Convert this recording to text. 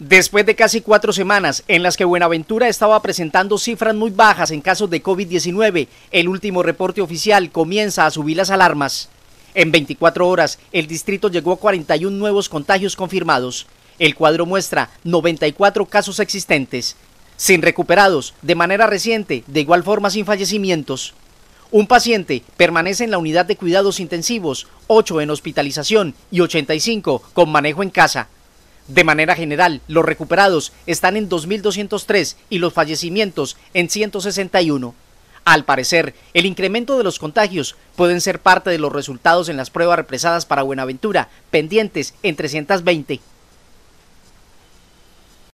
Después de casi cuatro semanas en las que Buenaventura estaba presentando cifras muy bajas en casos de COVID-19, el último reporte oficial comienza a subir las alarmas. En 24 horas, el distrito llegó a 41 nuevos contagios confirmados. El cuadro muestra 94 casos existentes, sin recuperados, de manera reciente, de igual forma sin fallecimientos. Un paciente permanece en la unidad de cuidados intensivos, 8 en hospitalización y 85 con manejo en casa. De manera general, los recuperados están en 2.203 y los fallecimientos en 161. Al parecer, el incremento de los contagios pueden ser parte de los resultados en las pruebas represadas para Buenaventura, pendientes en 320.